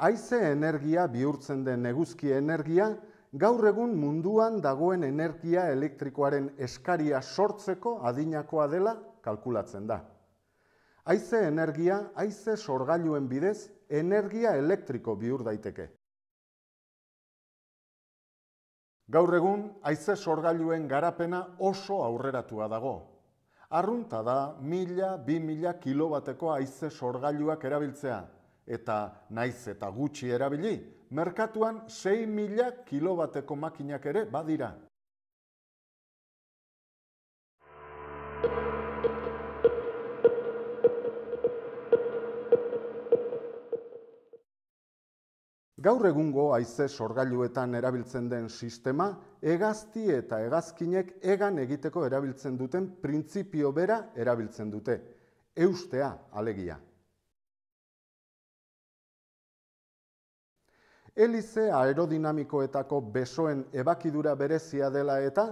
Aize energia bihurtzen den eguzki energia, gaur egun munduan dagoen energia elektrikoaren eskaria sortzeko adinakoa dela kalkulatzen da. Aize energia, aize sorgailuen bidez, energia elektriko bihur daiteke. Gaur egun, haize sorgailuen garapena oso aurreratua dago. Arrunta da, mila, bi mila kilobateko haize sorgailuak erabiltzea, eta naiz eta gutxi erabili, merkatuan 6 mila kilobateko makinak ere badira. Gaur egungo haize sorgailuetan erabiltzen den sistema, hegazti eta hegazkinek egan egiteko erabiltzen duten printzipio bera erabiltzen dute. Eustea alegia. Elize aerodinamikoetako besoen ebakidura berezia dela eta,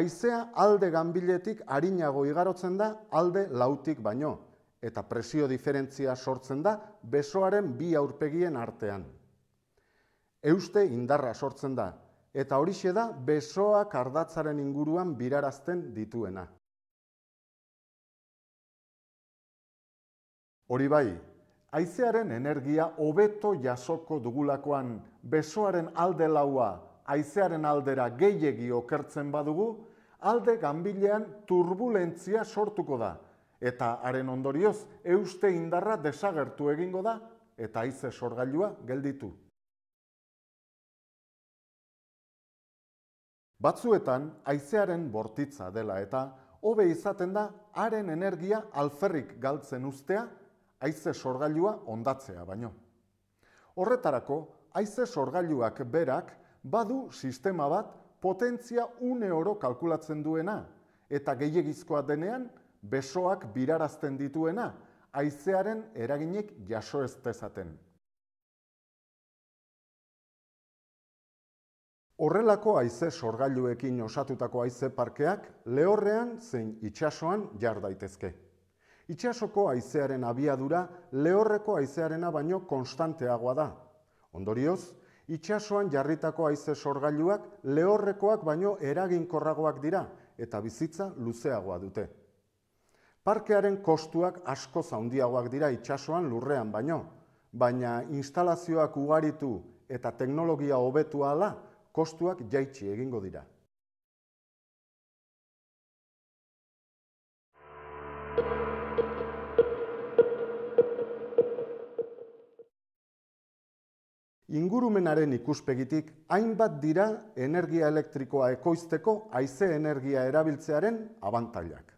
haizea alde ganbiletik harinago igarotzen da alde lautik baino, eta presio diferentzia sortzen da besoaren bi aurpegien artean euste indarra sortzen da, eta hori da besoak kardatzaren inguruan birarazten dituena. Hori bai, aizearen energia hobeto jasoko dugulakoan besoaren alde laua aizearen aldera gehiegi okertzen badugu, alde gambilean turbulentzia sortuko da, eta haren ondorioz euste indarra desagertu egingo da, eta aize sorgailua gelditu. Batzuetan, aizearen bortitza dela eta, hobe izaten da, haren energia alferrik galtzen ustea, aize sorgailua ondatzea baino. Horretarako, aize sorgailuak berak badu sistema bat potentzia une oro kalkulatzen duena, eta gehiagizkoa denean besoak birarazten dituena, aizearen eraginek jaso ez dezaten. Horrelako haize sorgailuekin osatutako haize parkeak lehorrean zein itxasoan jar daitezke. Itxasoko haizearen abiadura lehorreko haizearena baino konstanteagoa da. Ondorioz, itxasoan jarritako aize sorgailuak lehorrekoak baino eraginkorragoak dira eta bizitza luzeagoa dute. Parkearen kostuak asko zaundiagoak dira itxasoan lurrean baino, baina instalazioak ugaritu eta teknologia hobetua ala, kostuak jaitsi egingo dira. Ingurumenaren ikuspegitik hainbat dira energia elektrikoa ekoizteko haize energia erabiltzearen abantailak.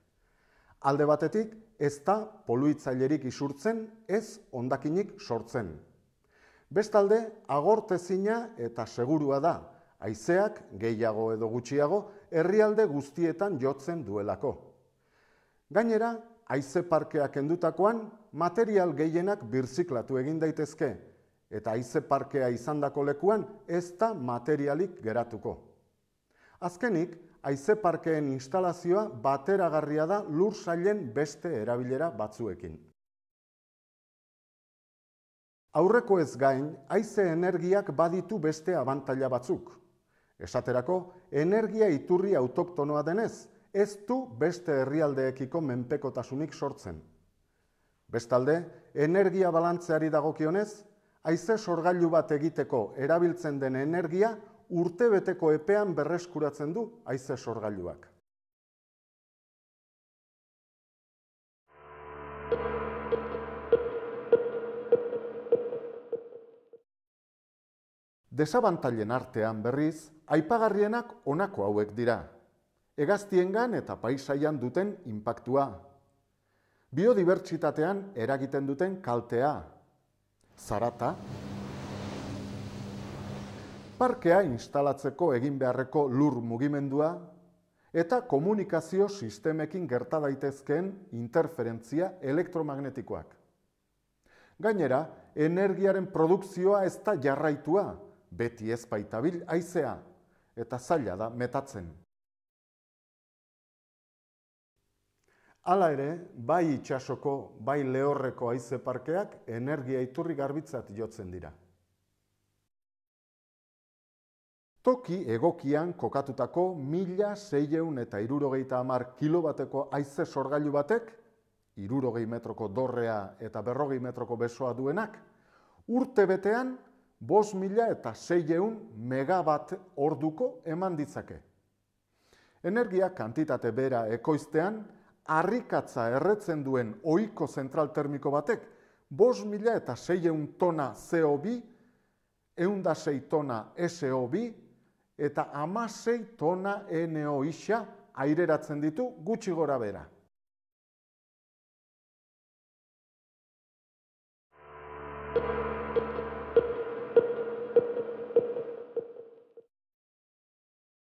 Alde batetik, ez da poluitzailerik isurtzen, ez ondakinik sortzen. Bestalde, agortezina eta segurua da, Aizeak gehiago edo gutxiago herrialde guztietan jotzen duelako. Gainera, aizeparkeak parkeak endutakoan material gehienak birziklatu egin daitezke eta aizeparkea parkea izandako lekuan ez da materialik geratuko. Azkenik, aizeparkeen instalazioa bateragarria da lur sailen beste erabilera batzuekin. Aurreko ez gain, haize energiak baditu beste abantaila batzuk, Esaterako, energia iturri autoktonoa denez, ez du beste herrialdeekiko menpekotasunik sortzen. Bestalde, energia balantzeari dagokionez, haize sorgailu bat egiteko erabiltzen den energia urtebeteko epean berreskuratzen du haize sorgailuak. Desabantailen artean berriz, Aipagarrienak honako hauek dira. Egaztiengan eta paisaian duten inpaktua. Biodibertsitatean eragiten duten kaltea. Zarata. Parkea instalatzeko egin beharreko lur mugimendua eta komunikazio sistemekin gerta daitezkeen interferentzia elektromagnetikoak. Gainera, energiaren produkzioa ez da jarraitua, beti ezpaitabil aizea eta zaila da metatzen. Hala ere, bai itxasoko, bai lehorreko aize parkeak energia iturri garbitzat jotzen dira. Toki egokian kokatutako mila zeieun eta irurogeita amar kilobateko haize sorgailu batek, irurogei metroko dorrea eta berrogei metroko besoa duenak, urte betean bos mila eta megabat orduko eman ditzake. Energia kantitate bera ekoiztean, harrikatza erretzen duen oiko zentral termiko batek, bos mila eta tona CO2, eunda tona SO2, eta amasei tona NO isa aireratzen ditu gutxi gora bera.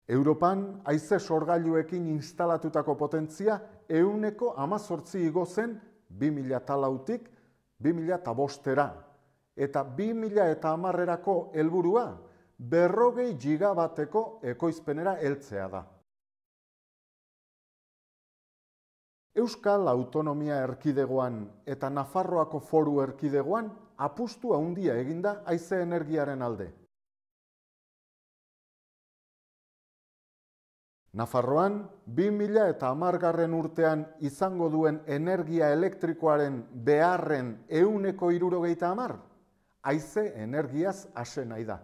Europan, haize sorgailuekin instalatutako potentzia, euneko amazortzi igozen 2008-tik 2005-tera. Eta 2000 eta amarrerako helburua berrogei gigabateko ekoizpenera heltzea da. Euskal Autonomia Erkidegoan eta Nafarroako Foru Erkidegoan apustua handia eginda haize energiaren alde. Nafarroan, 2000 eta amargarren urtean izango duen energia elektrikoaren beharren euneko irurogeita amar, haize energiaz hasen nahi da.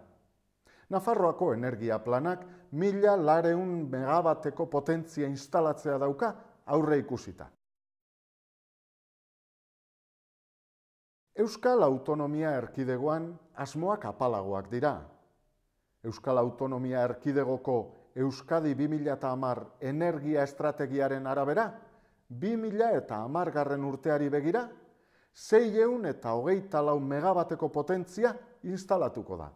Nafarroako energia planak mila lareun megabateko potentzia instalatzea dauka aurre ikusita. Euskal Autonomia Erkidegoan asmoak apalagoak dira. Euskal Autonomia Erkidegoko Euskadi 2000 eta amar energia estrategiaren arabera, 2000 eta amar garren urteari begira, 6 eun eta hogeita lau megabateko potentzia instalatuko da.